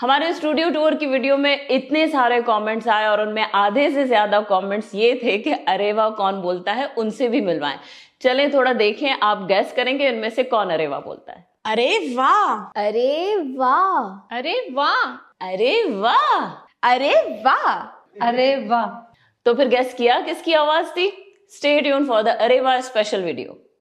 हमारे studio tour की video में इतने सारे कमेंट्स आए और उनमें आधे से ज्यादा कमेंट्स ये थे कि अरेवा कौन बोलता है उनसे भी मिलवाएं चलें थोड़ा देखें आप गैस करेंगे इनमें से कौन अरेवा बोलता है अरे वाह अरे वाह अरे वाह अरे वाह अरे वाह अरे वाह तो फिर गैस किया किसकी आवाज थी stay tune for the Areva special video